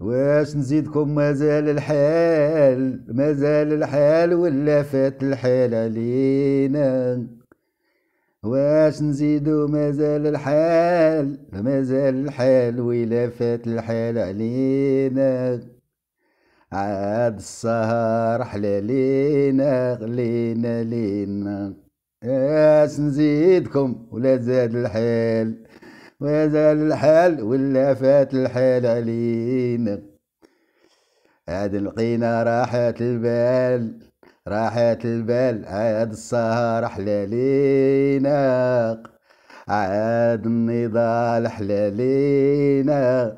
واش نزيدكم مازال الحال مازال الحال ولا فات الحال علينا واش نزيدو مازال الحال مازال الحال ولا فات الحال علينا عاد السهر حلالينا غلينا لينا اش نزيدكم ولا زاد الحال ما الحال ولا فات الحال علينا عاد لقينا راحة البال راحة البال عاد السهر حلالينا عاد النضال حلالينا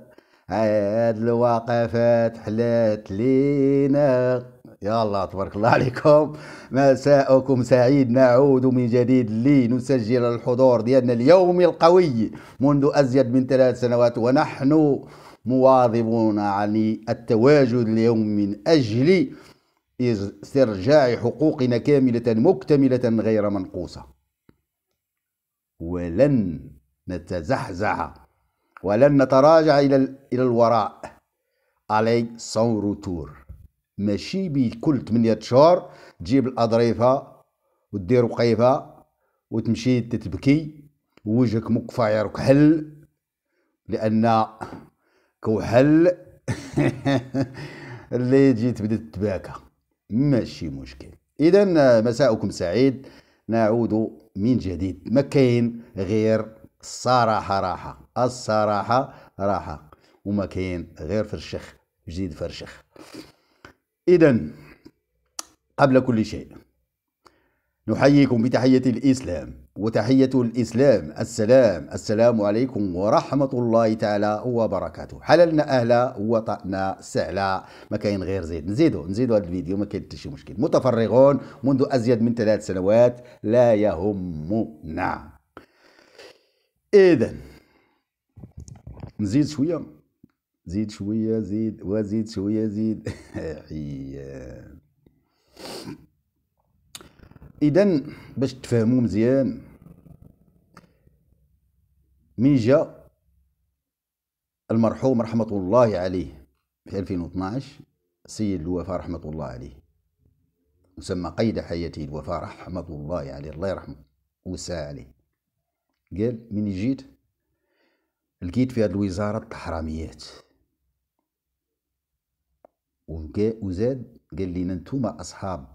عاد الوقفات حلات لينا يا الله تبارك الله عليكم مساءكم سعيد نعود من جديد لنسجل الحضور ديالنا اليوم القوي منذ أزيد من ثلاث سنوات ونحن مواظبون عن التواجد اليوم من أجل استرجاع حقوقنا كاملة مكتملة غير منقوصة ولن نتزحزح ولن نتراجع إلى الوراء علي سون روتور ماشي بكل 8 شهور تجيب الاضريفه ودير وقيفه وتمشي تتبكي وجهك مكفاير كحل لان كوحل اللي تجي تبدا تتباكى ماشي مشكل اذا مساءكم سعيد نعود من جديد ما كاين غير الصراحه راحه الصراحه راحه وما كاين غير فرشخ جديد فرشخ إذا قبل كل شيء نحييكم بتحية الإسلام وتحية الإسلام السلام السلام عليكم ورحمة الله تعالى وبركاته حللنا أهلا وطأنا سهلا ما كاين غير زيد نزيدو نزيدو هذا الفيديو ما كاين حتى شي مشكل متفرغون منذ أزيد من ثلاث سنوات لا يهمنا إذا نزيد شوية زيد شوية زيد وزيد شوية زيد إذا باش تفهموا مزيان من جاء المرحوم رحمة الله عليه في 2012 سيد الوفاء رحمة الله عليه وسمى قيد حياته الوفاء رحمة الله عليه الله يرحمه وسع عليه قال من جيت لقيت في هذه الوزارة الحراميات وزاد قال لنا نتوما اصحاب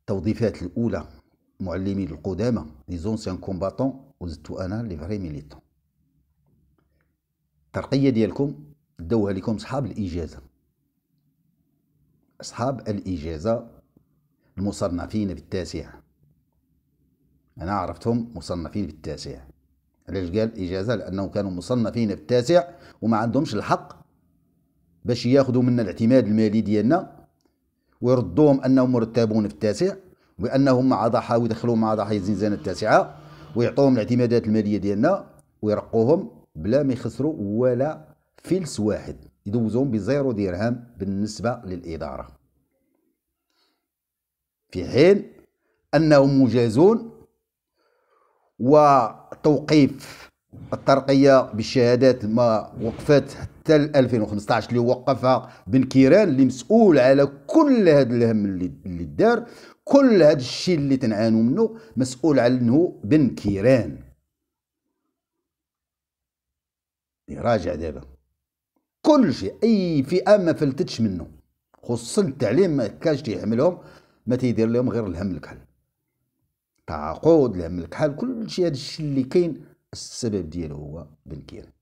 التوظيفات الاولى معلمي القدامى لي زونسيان كومباتون وزدتو انا لي فري ميليتون الترقيه ديالكم داوها لكم اصحاب الاجازه اصحاب الاجازه المصنفين بالتاسع انا عرفتهم مصنفين بالتاسع علاش قال اجازه لانهم كانوا مصنفين بالتاسع وما عندهمش الحق باش ياخذوا منا الاعتماد المالي ديالنا ويردوهم انهم مرتبون في التاسع وانهم مع ضحى ويدخلوهم مع ضحى الزنزانه التاسعه ويعطوهم الاعتمادات الماليه ديالنا ويرقوهم بلا ما يخسروا ولا فلس واحد يدوزهم بزيرو درهم بالنسبه للاداره في حين انهم مجازون وتوقيف الترقيه بالشهادات ما وقفت حتى 2015 اللي وقفها بن كيران اللي مسؤول على كل هذا الهم اللي, اللي دار كل هذا الشيء اللي تنعانوا منه مسؤول عنه بن كيران إيه، راجع دابا كل شيء اي فئه ما فلتتش منه خصوصا التعليم ما كانش تيحملهم ما تيدير لهم غير الهم الكحل تعاقد الهم الكحل كل شيء هذا الشيء اللي كاين السبب ديالو هو بن كيران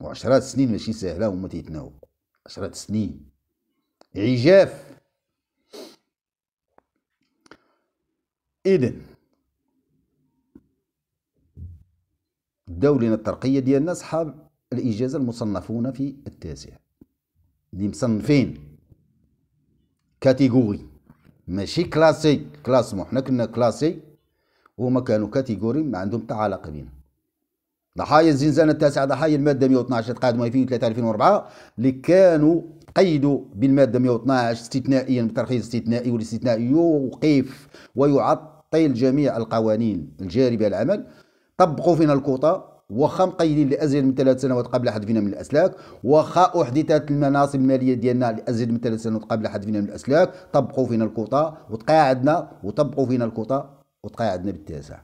وعشرات سنين ماشي ساهلة هما تيتناوب عشرات سنين عجاف إذن داو لنا الترقية ديالنا أصحاب الإجازة المصنفون في التاسع اللي مصنفين كاتيجوري ماشي كلاسي كلاسمون حنا كنا كلاسي وهما كانوا كاتيجوري ما عندهم حتى علاقة بينا ضحايا الزنزانة التاسعة ضحايا المادة 112 تقادم 2003 2004 اللي كانوا قيدوا بالمادة 112 استثنائيا بترخيص استثنائي والاستثناء يوقف ويعطل جميع القوانين بها العمل طبقوا فينا الكوطة وخا مقيدين لازيد من ثلاث سنوات قبل فينا من الاسلاك وخا احدثت المناصب الماليه ديالنا لازيد من ثلاث سنوات قبل فينا من الاسلاك طبقوا فينا الكوطه وتقاعدنا وطبقوا فينا الكوطه وتقاعدنا بالتاسع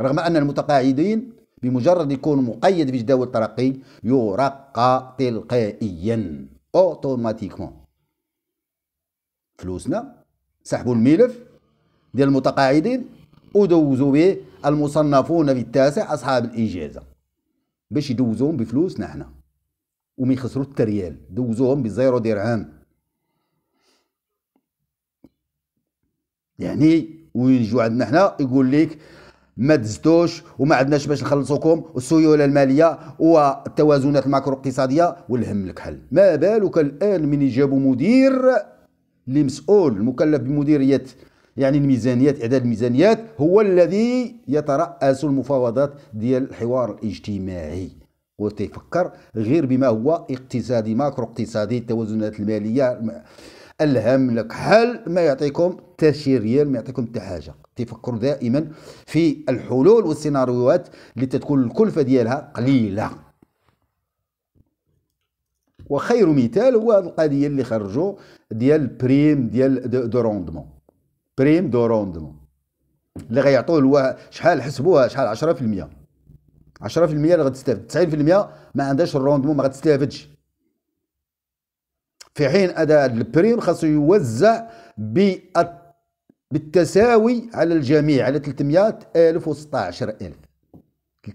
رغم ان المتقاعدين بمجرد يكون مقيد في جداول الترقي يرقى تلقائيا اوتوماتيكمون فلوسنا سحبوا الملف ديال المتقاعدين ودوزوا به المصنفون في التاسع اصحاب الاجازه باش يدوزوهم بفلوسنا حنا وما يخسروا التريال دوزوهم بزيرو درهم يعني ويجوا عندنا حنا يقول لك ما دزتوش وما عندناش باش نخلصوكم والسيوله الماليه والتوازنات الماكرو اقتصاديه والهم لك حل ما بالك الان من جابوا مدير اللي مسؤول المكلف بمديريه يعني الميزانيات اعداد الميزانيات هو الذي يتراس المفاوضات ديال الحوار الاجتماعي وتفكر غير بما هو اقتصادي ماكرو اقتصادي التوازنات الماليه الهم لك حل ما يعطيكم حتى شي ريال ما يعطيكم حتى حاجه تفكروا دائما في الحلول والسيناريوهات اللي تتكون الكلفه ديالها قليله وخير مثال هو هذه القضيه اللي خرجوا ديال بريم ديال دو روندمون بريم دو روندمون اللي غيعطوه هو شحال حسبوها شحال 10% 10% اللي غتستافد 90% ما عندهاش الروندمون ما غتستافدش في حين هذا البريم خاصو يوزع بال بالتساوي على الجميع على 300 ألف و 16 ألف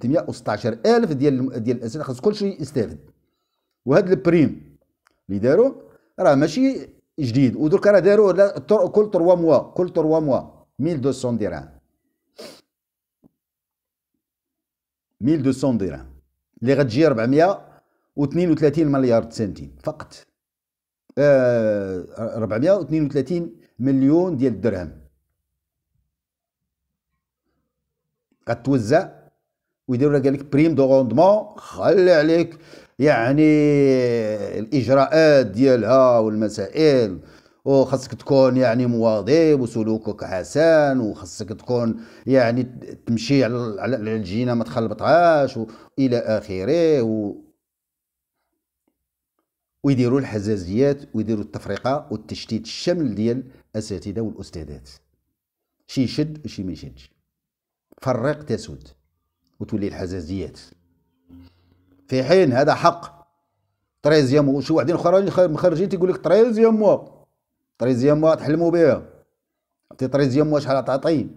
316 ألف ديال ديال الأسئلة خاص كلشي يستافد وهاد البريم اللي داروا راه ماشي جديد ودرك راه داروا كل 3 موا كل 3 موا 1200 درهم 1200 درهم اللي غتجي 432 مليار سنتيم فقط آه 432 مليون ديال الدرهم كتوزع ويديروا لك لك بريم دو روندمون خلي عليك يعني الاجراءات ديالها والمسائل وخاصك تكون يعني مواظب وسلوكك حسن وخاصك تكون يعني تمشي على الجينه ما تخلبطهاش والى اخره و ويديروا الحزازيات ويديروا التفرقه والتشتيت الشمل ديال الاساتذه والاستاذات شي يشد وشي ما يشدش فرق تسود وتولي الحزازيات في حين هذا حق تريزيام وشو واحدين اخرين مخرجين تيقول لك تريزيام موا تريزيام موا تحلموا بها عطي تريزيام موا شحال تعطي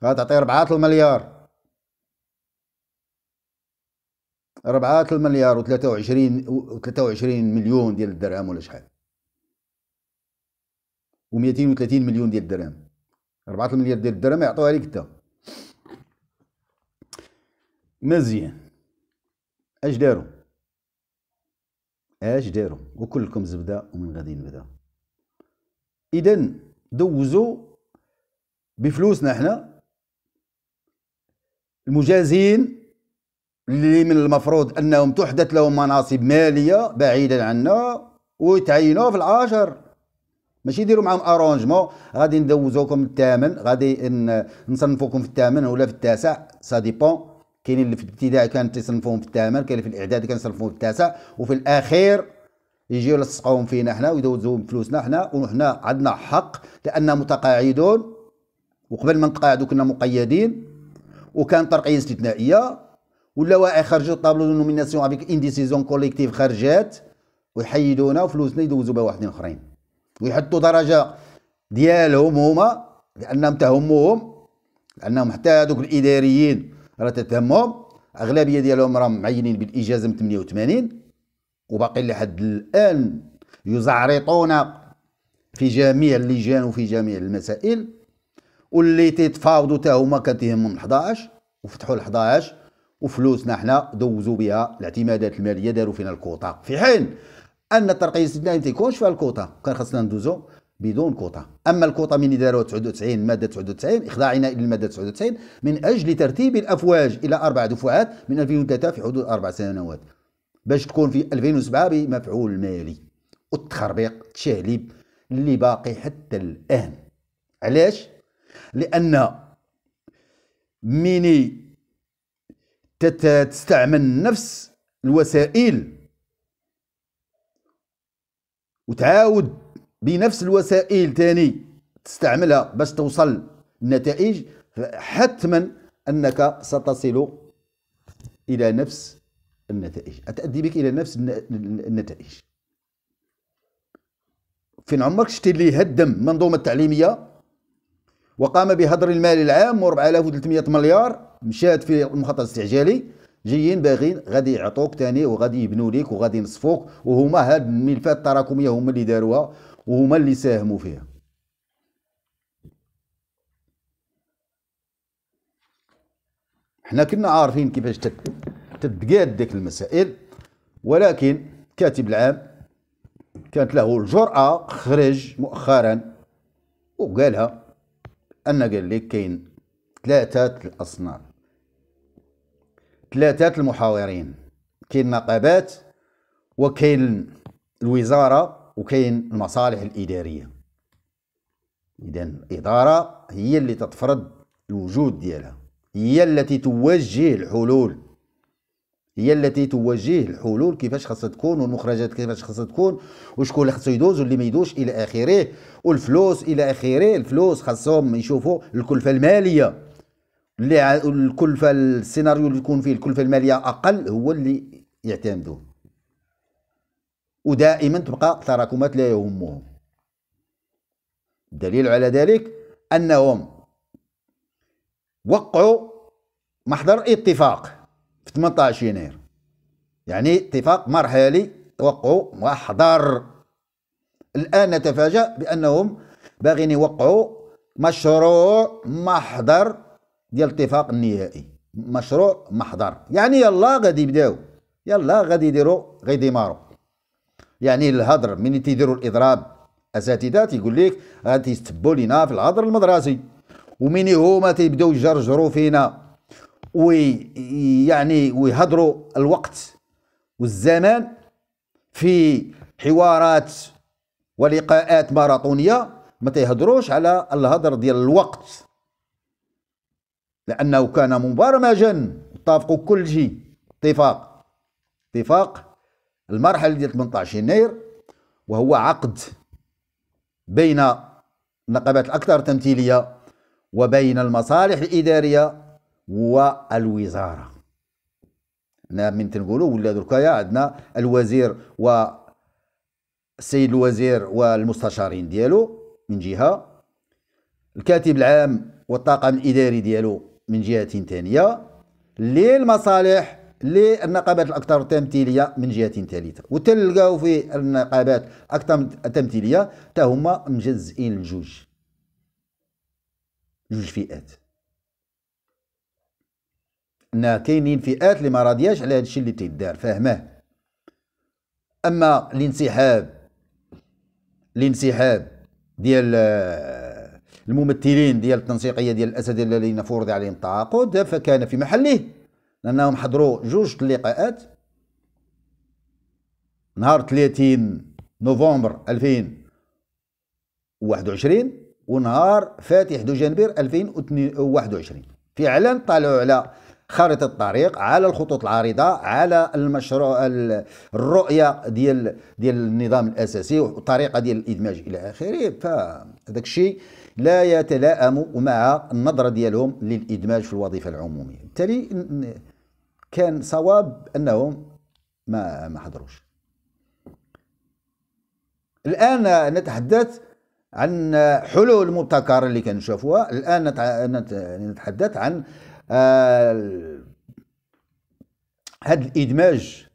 تعطي ربعات المليار ربعات المليار و23 و23 مليون ديال الدرهم ولا شحال و230 مليون ديال الدرهم ربعات المليار ديال الدرهم يعطوها لك انت مزيان اش داروا اش داروا وكلكم زبده ومن غادي نبدا اذا دوزوا بفلوسنا احنا المجازين اللي من المفروض انهم تحدث لهم مناصب ماليه بعيدا عنا ويتعينوا في العاشر ماشي يديروا معاهم ارونجمون غادي ندوزوكم الثامن غادي نصنفوكم في الثامن ولا في التاسع سا ديبون كاين اللي في الابتدائي كان تيصنفوهم في الثامن كاين اللي في الاعدادي تصنفوهم في التاسع وفي الاخير يجيو يلصقوهم فينا حنا ويدوزوهم بفلوسنا حنا وحنا عندنا حق لان متقاعدون وقبل ما نتقاعدوا كنا مقيدين وكان ترقيه استثنائيه ولا واقع خرجوا طابلو نوميناسيون افيك انديسيزيون كوليكتيف خرجات ويحيدونا وفلوسنا يدوزوا بها واحدين اخرين ويحطوا درجه ديالهم هما لانهم تهموهم لانهم حتى هذوك الاداريين راه تتهمهم اغلبيه ديالهم راهم معينين بالاجازه من 88 وباقي لحد الان يزعرطون في جميع اللجان وفي جميع المسائل واللي تيتفاوضوا حتى هما كتهمهم 11 وفتحوا ال 11 وفلوسنا حنا دوزوا بها الاعتمادات الماليه داروا فينا الكوطه في حين ان الترقيه السنه ما تيكونش فيها الكوطه كان خاصنا ندوزو بدون كوطة أما الكوطة من إدارة 99 مادة 99 اخضاعنا الى الماده 99 من أجل ترتيب الأفواج إلى أربع دفعات من 2003 في حدود أربع سنوات باش تكون في 2007 بمفعول مالي والتخربيق التشعليب اللي باقي حتى الآن علاش؟ لأن ميني تستعمل نفس الوسائل وتعاود بنفس الوسائل تاني تستعملها باش توصل النتائج حتما أنك ستصل إلى نفس النتائج أتأدي بك إلى نفس النتائج فين عمرك شتي اللي هدم المنظومة التعليمية وقام بهدر المال العام و 4300 مليار مشات في المخطط الاستعجالي جايين باغيين غادي يعطوك تاني وغادي يبنوا ليك وغادي ينصفوك وهما هاد الملفات التراكميه هما اللي داروها وهما اللي ساهموا فيها حنا كنا عارفين كيفاش تتقاد ديك المسائل ولكن كاتب العام كانت له الجرأة خرج مؤخرا وقالها أن قال لك كاين ثلاثة الأصناف ثلاثة المحاورين كاين نقابات وكاين الوزارة وكاين المصالح الاداريه اذا الاداره هي اللي تتفرض الوجود ديالها هي التي توجه الحلول هي التي توجه الحلول كيفاش خاصها تكون والمخرجات كيفاش خاصها تكون وشكون اللي خاصو يدوز واللي ما يدوش الى اخره والفلوس الى اخره الفلوس خاصهم يشوفوا الكلفه الماليه اللي الكلفه السيناريو اللي يكون فيه الكلفه الماليه اقل هو اللي يعتمدوه ودائما تبقى تراكمات لا يهمهم الدليل على ذلك أنهم وقعوا محضر اتفاق في 18 يناير يعني اتفاق مرحلي وقعوا محضر الآن نتفاجأ بأنهم باغين يوقعوا مشروع محضر ديال الاتفاق النهائي مشروع محضر يعني يلا غادي يبداو يلا غادي يديروا غادي يديماروا يعني الهضر من تيديروا الاضراب اساتذه تيقول لك تيستبوا لينا في الهضر المدرسي ومن هما تيبداو يجرجروا فينا وي يعني ويهضروا الوقت والزمان في حوارات ولقاءات ماراطونيه ما تيهضروش على الهضر ديال الوقت لانه كان مبرمجا اتفقوا كل شيء اتفاق اتفاق المرحلة ديال 18 يناير وهو عقد بين النقابات الأكثر تمثيلية وبين المصالح الإدارية والوزارة هنا من تنقولوا ولا دركايا عندنا الوزير و السيد الوزير والمستشارين ديالو من جهة الكاتب العام والطاقم الإداري ديالو من جهة ثانية للمصالح للنقابات الأكثر تمثيلية من جهة ثالثة وتلقاو في النقابات أكثر تمثيلية تا هما مجزئين لجوج جوج فئات ان كاينين فئات اللي ما راضياش على هذا الشيء اللي تيدار فاهماه اما الانسحاب الانسحاب ديال آه، الممثلين ديال التنسيقيه ديال الاسد الذين فرض عليهم التعاقد فكان في محله لانهم حضروا جوج اللقاءات نهار 30 نوفمبر 2021 ونهار فاتح دجنبير 2021 فعلا طالعوا على خارطة الطريق على الخطوط العريضة على المشروع الرؤية ديال ديال النظام الأساسي والطريقة ديال الإدماج إلى آخره فهذاك الشيء لا يتلائم مع النظره ديالهم للادماج في الوظيفه العموميه بالتالي كان صواب انهم ما ما حضروش الان نتحدث عن حلول مبتكره اللي كنشوفوها الان نتحدث عن آه، هذا الادماج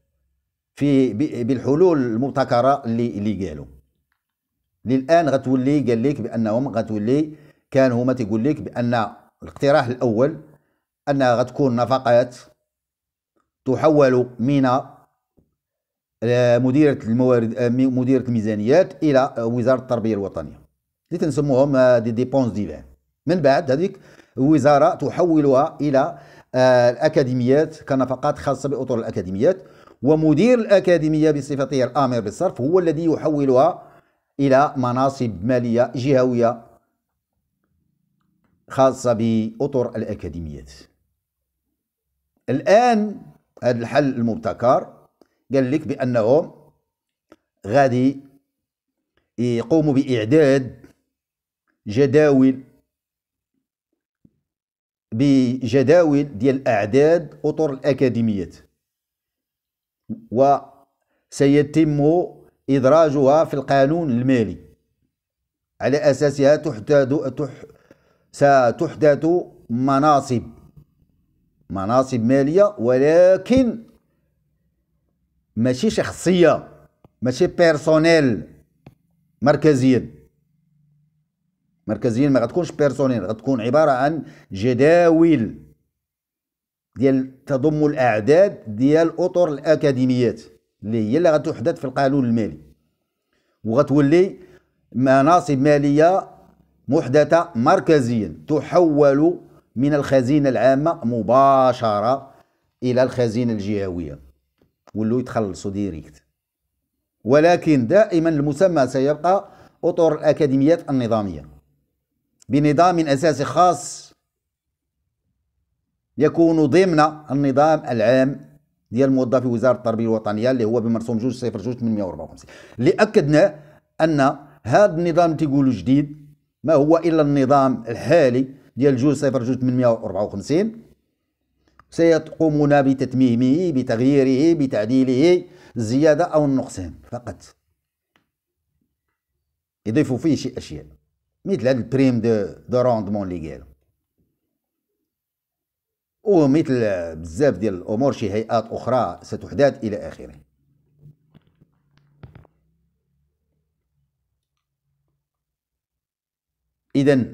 في بالحلول المبتكره اللي اللي قالوا للان غتولي قال لك بانهم غتولي كان هما تيقول لك بان الاقتراح الاول انها غتكون نفقات تحول من آه، مديرة الموارد آه، مديرة الميزانيات إلى وزارة التربية الوطنية اللي تنسموهم آه، دي ديبونس ديفان من بعد هذيك الوزارة تحولها إلى الأكاديميات كنفقات خاصة بأطر الأكاديميات ومدير الأكاديمية بصفته الآمر بالصرف هو الذي يحولها إلى مناصب مالية جهوية خاصة بأطر الأكاديميات الآن هذا الحل المبتكر قال لك بأنهم غادي يقوموا بإعداد جداول بجداول ديال أعداد أطر الأكاديميات وسيتم إدراجها في القانون المالي على أساسها تحدد تح ستحدث مناصب مناصب مالية ولكن ماشي شخصية ماشي بيرسونيل مركزيا مركزيا ما غتكونش بيرسونيل غتكون عبارة عن جداول ديال تضم الأعداد ديال أطر الأكاديميات اللي هي اللي غتحدث في القانون المالي وغتولي مناصب مالية محدثة مركزيا تحول من الخزينة العامة مباشرة إلى الخزينة الجهوية ولو يتخلصوا ديريكت ولكن دائما المسمى سيبقى أطر الأكاديميات النظامية بنظام أساسي خاص يكون ضمن النظام العام ديال موظفي وزاره التربيه الوطنيه اللي هو بمرسوم 2 854 اللي اكدنا ان هذا النظام اللي تيقولوا جديد ما هو الا النظام الحالي ديال 2 854 سيقومون بتتميمه بتغييره بتعديله الزياده او النقصان فقط يضيفوا فيه شي اشياء مثل هذا البريم دو دو روندمون اللي قالوا ومثل بزاف ديال الامور شي هيئات اخرى ستحدث الى اخره اذا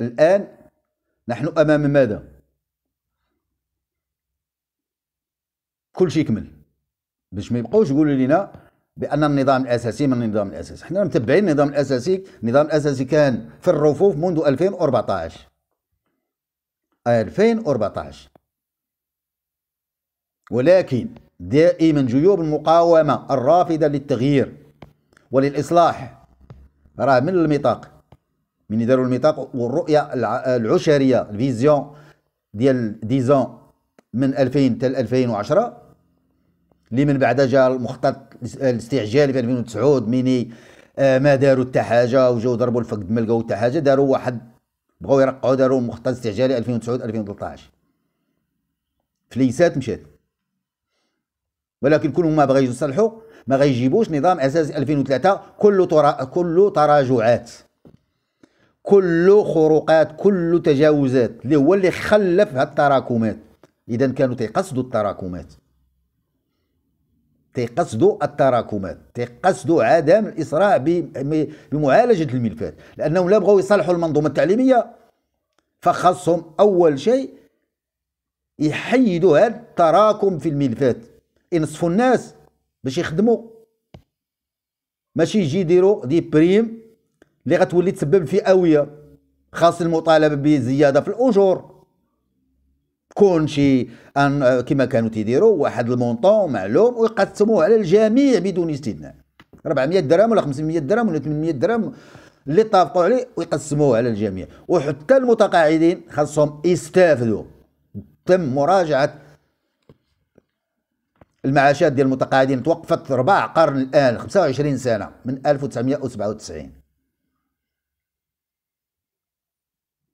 الان نحن امام ماذا كل شيء كمل باش ما يبقاوش يقولوا لنا بان النظام الاساسي من النظام الاساسي حنا متبعين النظام الاساسي النظام الاساسي كان في الرفوف منذ 2014 2014 ولكن دائما جيوب المقاومة الرافضة للتغيير وللإصلاح راه من الميثاق من داروا الميثاق والرؤية العشرية الفيزيون ديال ديزون من 2000 حتى 2010 اللي من بعد جا المخطط الاستعجالي في 2009 ميني آه، ما داروا حتى حاجه وجاو ضربوا الفقد ما لقاو حتى حاجه داروا واحد بغاو يرقعوا داروا مختص استعجالي 2009 2013 فليسات مشات ولكن كلهم ما بغاو يصلحوا ما غايجيبوش نظام اساسي 2003 كله ترا... كله تراجعات كله خروقات كله تجاوزات اللي هو اللي خلف هالتراكمات اذا كانوا تيقصدوا التراكمات تيقصدوا التراكمات تيقصدوا عدم الاسراع بمعالجه الملفات لانهم لا بغاو يصلحوا المنظومه التعليميه فخصهم اول شيء يحيدوا هذا التراكم في الملفات ينصفوا الناس باش يخدموا ماشي يجي يديروا دي بريم اللي غتولي تسبب في اويه خاص المطالبه بزياده في الاجور كون شي أن آه، كما كانوا تيديروا واحد المونطون معلوم ويقسموه على الجميع بدون استثناء 400 درهم ولا 500 درهم ولا 800 درهم اللي اتفقوا عليه ويقسموه على الجميع وحتى المتقاعدين خاصهم يستافدوا تم مراجعه المعاشات ديال المتقاعدين توقفت ربع قرن الان 25 سنه من 1997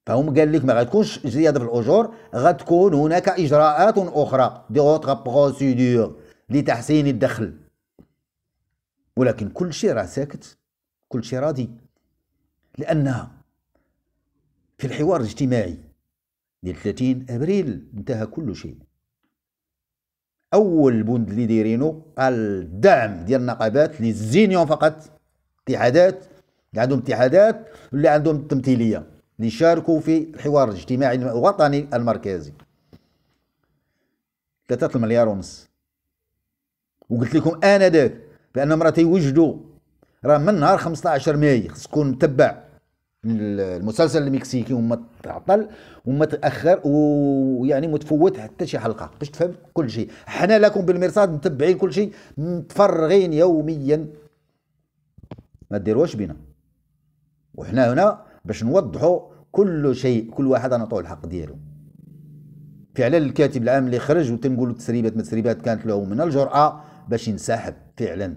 فهم قال لك ما غتكونش زياده في الاجور غتكون هناك اجراءات اخرى دي اوتغ بروسيدور لتحسين الدخل ولكن كل شيء راه ساكت كل شيء راضي لان في الحوار الاجتماعي ديال 30 ابريل انتهى كل شيء اول بند اللي دايرينو قال الدعم ديال النقابات للزينيون فقط اتحادات اللي عندهم اتحادات واللي عندهم تمثيليه ليشاركوا في الحوار الاجتماعي الوطني المركزي ثلاثة المليار ونص وقلت لكم انذاك بانهم راه تيوجدوا راه من نهار 15 ماي خص تكون متبع المسلسل المكسيكي وما تعطل وما تاخر ويعني متفوت حتى شي حلقه باش تفهم كل شيء حنا لكم بالمرصاد متبعين كل شيء متفرغين يوميا ما ديروش بنا وحنا هنا باش نوضحوا كل شيء كل واحد نعطوه الحق ديالو فعلا الكاتب العام اللي خرج وتنقولوا تسريبات ما تسريبات كانت له من الجرأة باش ينسحب فعلا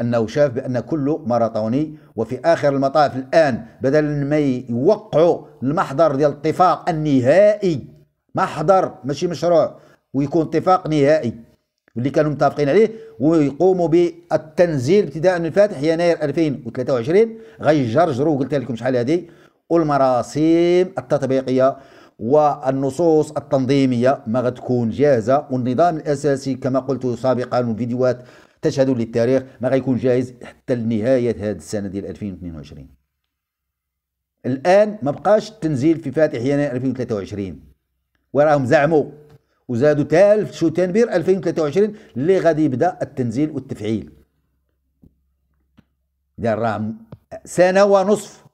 أنه شاف بأن كله ماراطوني وفي آخر المطاف الآن بدل ما يوقعوا المحضر ديال الاتفاق النهائي محضر ماشي مشروع ويكون اتفاق نهائي واللي كانوا متفقين عليه ويقوموا بالتنزيل ابتداء من الفاتح يناير 2023 غيجرجروا قلت لكم شحال هذه والمراسيم التطبيقيه والنصوص التنظيميه ما غتكون جاهزه والنظام الاساسي كما قلت سابقا والفيديوهات تشهد للتاريخ ما غيكون جاهز حتى لنهايه هذه السنه ديال 2022 الان ما بقاش التنزيل في فاتح يناير 2023 وراهم زعموا وزادوا ثالث شو تنبير 2023 اللي غادي يبدا التنزيل والتفعيل دار راه سنه ونصف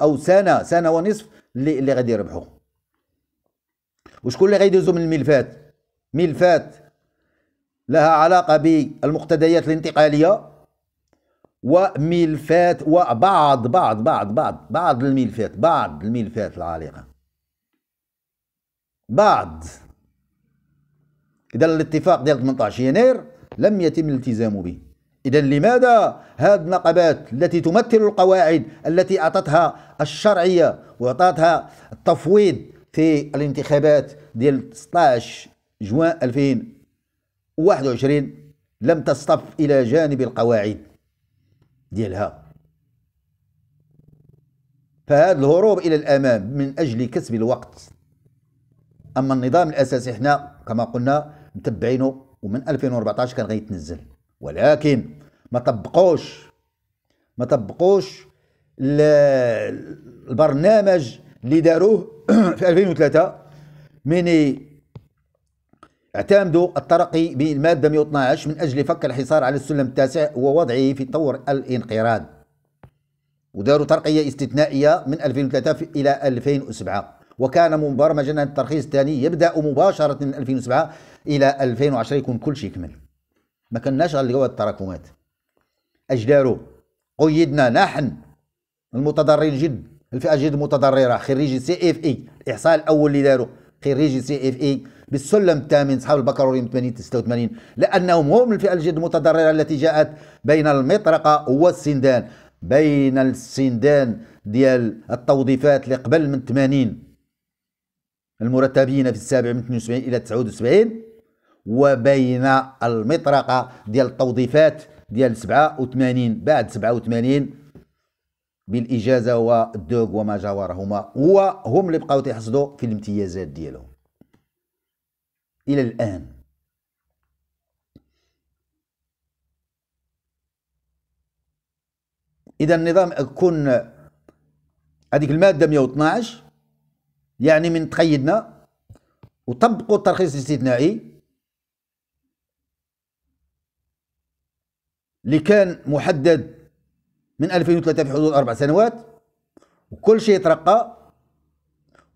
او سنه سنه ونصف اللي اللي غادي يربحوا وشكون اللي غيدوزو من الملفات ملفات لها علاقه بالمقتديات الانتقاليه وملفات وبعض بعض بعض بعض بعض الملفات بعض الملفات العالقه بعض إذا الاتفاق ديال 18 يناير لم يتم الالتزام به إذا لماذا هذه النقابات التي تمثل القواعد التي أعطتها الشرعية وأعطتها التفويض في الانتخابات ديال 16 جوان 2021 لم تصطف إلى جانب القواعد ديالها فهذا الهروب إلى الأمام من أجل كسب الوقت أما النظام الأساسي احنا كما قلنا متبعينه ومن 2014 كان غيتنزل ولكن ما طبقوش ما طبقوش البرنامج اللي داروه في 2003 من اعتمدوا الترقي بالمادة 112 من أجل فك الحصار على السلم التاسع ووضعه في طور الانقراض وداروا ترقية استثنائية من 2003 إلى 2007 وكان مبرمجا ان الترخيص الثاني يبدا مباشره من 2007 الى 2010 يكون كل شيء كمل ما كناش غنلقاو التراكمات اش داروا قيدنا نحن المتضررين جد الفئه جد المتضرره خريجي سي اف اي الاحصاء الاول اللي داروا خريجي سي اف اي بالسلم الثامن صحاب البكالوريوم 80 86 لانهم هم الفئه الجد المتضرره التي جاءت بين المطرقه والسندان بين السندان ديال التوظيفات اللي قبل من 80 المرتبين في السابع من 72 الى 79 وبين المطرقه ديال التوظيفات ديال 87 بعد 87 بالاجازه والدوغ وما جاورهما وهم اللي بقاو تيحصدوا في الامتيازات ديالهم الى الان اذا النظام كون هذيك الماده 112 يعني من تقيدنا وطبقوا الترخيص الاستثنائي اللي كان محدد من 2003 في حدود أربع سنوات وكل شيء ترقى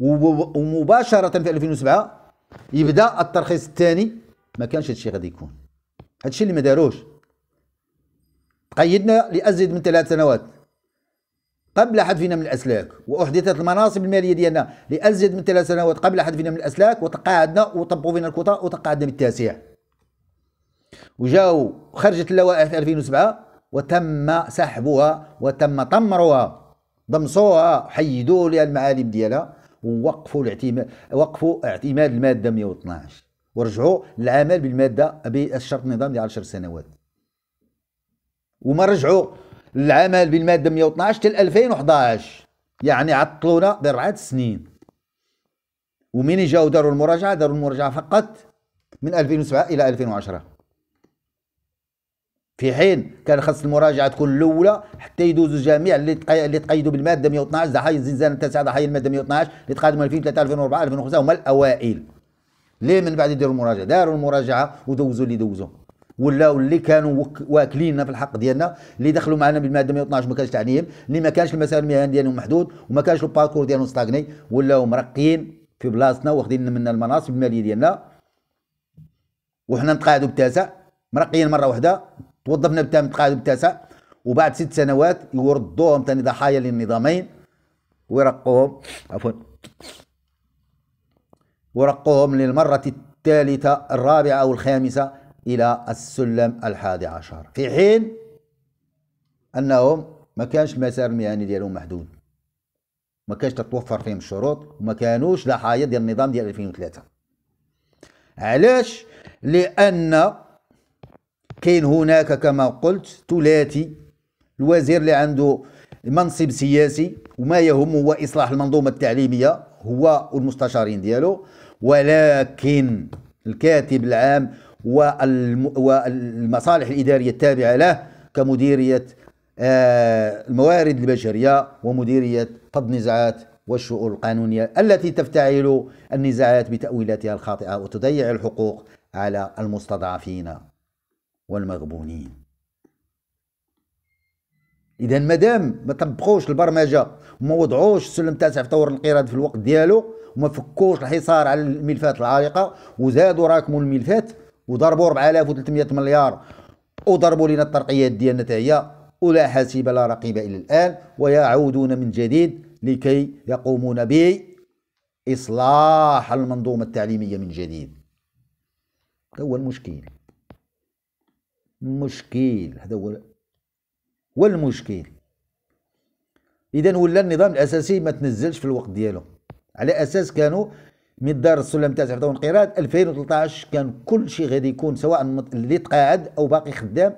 ومباشرة في 2007 يبدا الترخيص الثاني ما كانش هادشي غادي يكون هادشي اللي ما داروش تقيدنا لازيد من ثلاث سنوات قبل حذفنا من الأسلاك وأحدثت المناصب المالية ديالنا لأزيد من ثلاث سنوات قبل حذفنا من الأسلاك وتقاعدنا وطبقوا فينا الكوطة وتقاعدنا بالتاسع وجاو خرجت اللوائح في 2007 وتم سحبها وتم طمرها ضمصوها حيدوا لها المعالم ديالها ووقفوا الاعتماد وقفوا اعتماد الماده 112 ورجعوا للعمل بالماده بالشرط النظام ديال 10 سنوات وما رجعوا العمل بالماده 112 حتى 2011 يعني عطلونا باربعه سنين ومين جاو داروا المراجعه داروا المراجعه فقط من 2007 الى 2010 في حين كان خاص المراجعه تكون الاولى حتى يدوزوا جميع اللي اللي تقيدوا بالماده 112 ضحايا الزلزال التاسعه ضحايا الماده 112 اللي تقادموا 2003 2004 2005 هما الاوائل ليه من بعد يديروا المراجعه داروا المراجعه ودوزوا اللي دوزوا ولاو اللي كانوا واكليننا في الحق ديالنا اللي دخلوا معنا بالماده 112 ما كانش تعنيهم اللي ما كانش المسار المهني ديالهم محدود وما كانش الباركور ديالهم ستاغني ولاو مرقيين في بلاصتنا واخدين منا المناصب الماليه ديالنا وحنا نتقاعدوا بالتاسع مرقيين مره واحده توظفنا بالتام نتقاعدوا بالتاسع وبعد ست سنوات يردوهم ثاني ضحايا للنظامين ويرقوهم عفوا ورقوهم للمرة الثالثة الرابعة أو الخامسة إلى السلم الحادي عشر في حين أنهم ما كانش المسار المهني ديالهم محدود ما كانش تتوفر فيهم الشروط وما كانوش ضحايا ديال النظام ديال 2003 علاش لأن كاين هناك كما قلت ثلاثي الوزير اللي عنده منصب سياسي وما يهمه هو إصلاح المنظومة التعليمية هو والمستشارين ديالو ولكن الكاتب العام والمصالح الإدارية التابعة له كمديرية آه، الموارد البشرية ومديرية النزاعات والشؤون القانونية التي تفتعل النزاعات بتأويلاتها الخاطئة وتضيع الحقوق على المستضعفين والمغبونين اذا مادام ما طبقوش البرمجه وما وضعوش السلم التاسع في طور الانقراض في الوقت ديالو وما فكوش الحصار على الملفات العالقه وزادوا راكموا الملفات وضربوا 4300 مليار وضربوا لنا الترقيات ديالنا تاع هي ولا حاسب لا رقيب الى الان ويعودون من جديد لكي يقومون باصلاح المنظومه التعليميه من جديد هذا هو المشكل مشكل هذا هو هو المشكل اذا ولا النظام الاساسي ما تنزلش في الوقت ديالو على اساس كانوا من الدار السلم تاع حفظه وانقراض 2013 كان كل شيء غادي يكون سواء اللي تقاعد او باقي خدام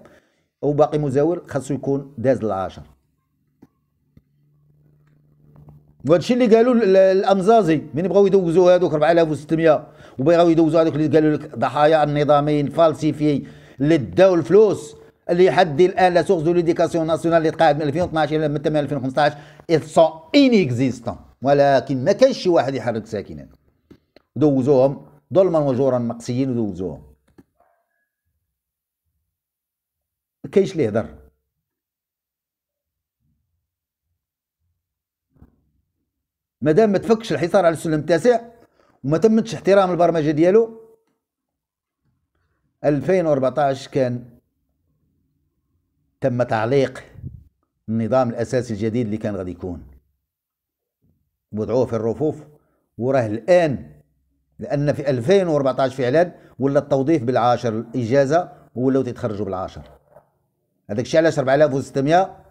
او باقي مزاول خاصو يكون داز وهذا الشيء اللي قالوا الامزازي من بغاو يدوزوا هذوك 4600 وبغاو يدوزوا هذوك اللي قالوا لك ضحايا النظامين فالسيفي اللي داو الفلوس اللي حد الان لا سورس دو ليديكاسيون ناسيونال اللي تقاعد من 2012 الى 2015 ils ان اكزيستون ولكن ما كانش شي واحد يحرك ساكنه دوزوهم ظلما وجورا مقسيين ودوزوهم كيش ليه ضر ما دام ما تفكش الحصار على السلم التاسع وما تمتش احترام البرمجه ديالو 2014 كان تم تعليق النظام الاساسي الجديد اللي كان غادي يكون وضعوه في الرفوف وراه الان لان في 2014 فعلا ولا التوظيف بالعاشر الاجازه ولاو تيتخرجوا بالعاشر هذاك الشيء علاش 4600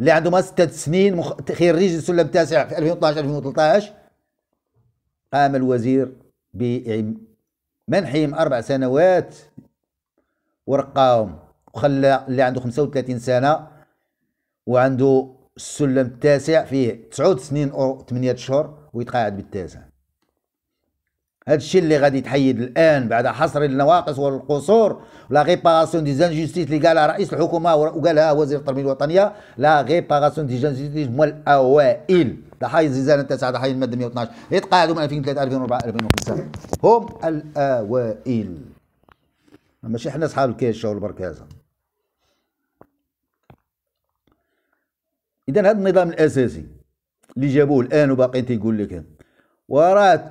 اللي عندهم ست سنين مخ... خريج السلم التاسع في 2012 2013 قام الوزير بمنحهم اربع سنوات ورقاهم وخلى اللي عنده 35 سنه وعنده السلم التاسع فيه 9 سنين و 8 شهور ويتقاعد بالتاسع هذا الشيء اللي غادي يتحيد الان بعد حصر النواقص والقصور لا غيباراسيون دي زانجستيس اللي قالها رئيس الحكومه وقالها وزير التربيه الوطنيه لا غيباراسيون دي زانجستيس هما الاوائل ضحايا الزلزال التاسعه ضحايا الماده 112 يتقاعدوا من 2003 2004 2005 هم الاوائل ماشي حنا اصحاب الكاشه والبركازه اذا هذا النظام الاساسي اللي جابوه الان وباقي تيقول لك وراه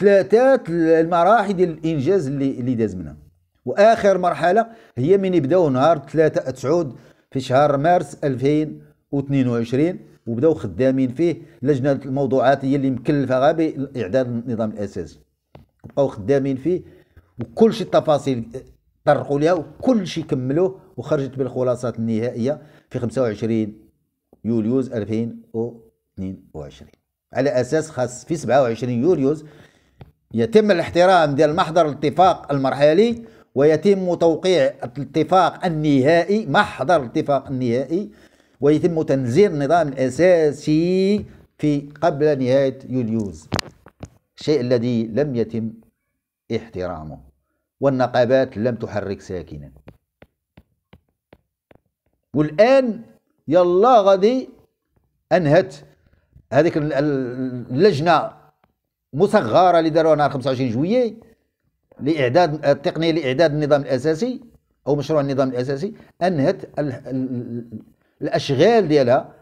ثلاثات المراحل ديال الانجاز اللي اللي داز منها واخر مرحله هي من يبداو نهار 3 تسعود في شهر مارس 2022 وبداو خدامين فيه لجنه الموضوعات هي اللي مكلفه غا باعداد النظام الاساسي بقاو خدامين فيه وكل شيء التفاصيل طرقوا ليها وكل شيء كملوه وخرجت بالخلاصات النهائيه في 25 يوليوز 2022 على اساس خاص في 27 يوليوز يتم الاحترام ديال محضر الاتفاق المرحلي ويتم توقيع الاتفاق النهائي محضر الاتفاق النهائي ويتم تنزيل النظام الأساسي في قبل نهاية يوليوز الشيء الذي لم يتم احترامه والنقابات لم تحرك ساكنا والآن يلا غادي أنهت هذيك اللجنة مصغره اللي داروها نهار 25 جويي لاعداد التقنيه لاعداد النظام الاساسي او مشروع النظام الاساسي انهت الاشغال ديالها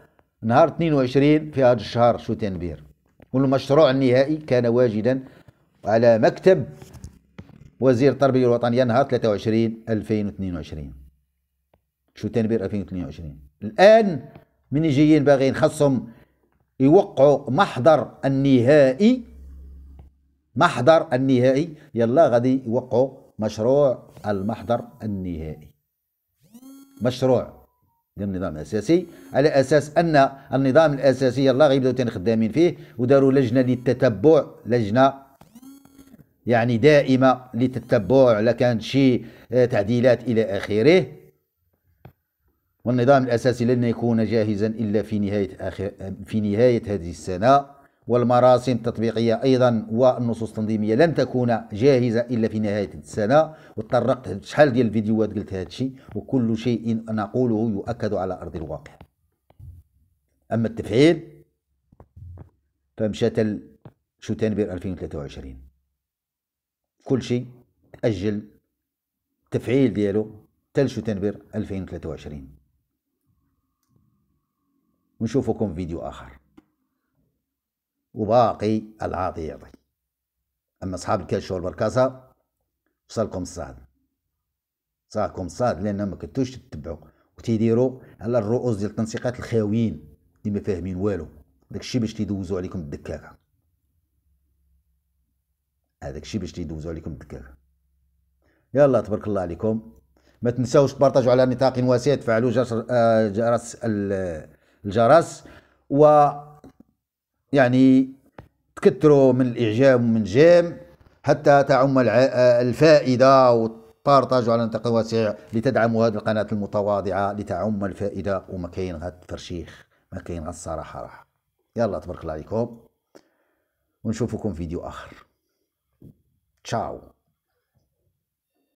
نهار 22 في هذا الشهر شوتنبير والمشروع النهائي كان واجدا على مكتب وزير التربيه الوطنيه نهار 23 2022 شوتنبير 2022 الان من يجيين باغيين خصهم يوقعوا محضر النهائي محضر النهائي يلا غادي يوقعوا مشروع المحضر النهائي مشروع ديال النظام الاساسي على اساس ان النظام الاساسي يلا غيبداو تاني خدامين فيه وداروا لجنه للتتبع لجنه يعني دائمه للتتبع لا كانت شي آه، تعديلات الى اخره والنظام الاساسي لن يكون جاهزا الا في نهايه اخر آه، في نهايه هذه السنه والمراسم التطبيقية أيضا والنصوص التنظيمية لن تكون جاهزة إلا في نهاية السنة وتطرقت شحال ديال الفيديوهات قلت هذا الشيء وكل شيء نقوله يؤكد على أرض الواقع أما التفعيل فمشات شتنبر 2023 كل شيء تأجل التفعيل ديالو تل شتنبر 2023 ونشوفكم فيديو آخر وباقي العاطي يعطي أما أصحاب الكاش والبركاسة وصلكم الصاد صاكم الصاد لأن ما كنتوش تتبعوا وتيديروا على الرؤوس ديال التنسيقات الخاويين اللي ما فاهمين والو داكشي باش تيدوزوا عليكم الدكاكة هذاك الشيء باش تيدوزوا عليكم الدكاكة يلا تبارك الله عليكم ما تنساوش تبارطاجوا على نطاق واسع تفعلوا جرس آه، الجرس و يعني تكتروا من الإعجاب ومن جام حتى تعم الفائدة وتارتاجوا على نطاق واسع لتدعموا هذه القناة المتواضعة لتعم الفائدة وما كاين غير الترشيخ ما كاين غير الصراحة راح يلا تبارك الله عليكم ونشوفكم فيديو آخر تشاو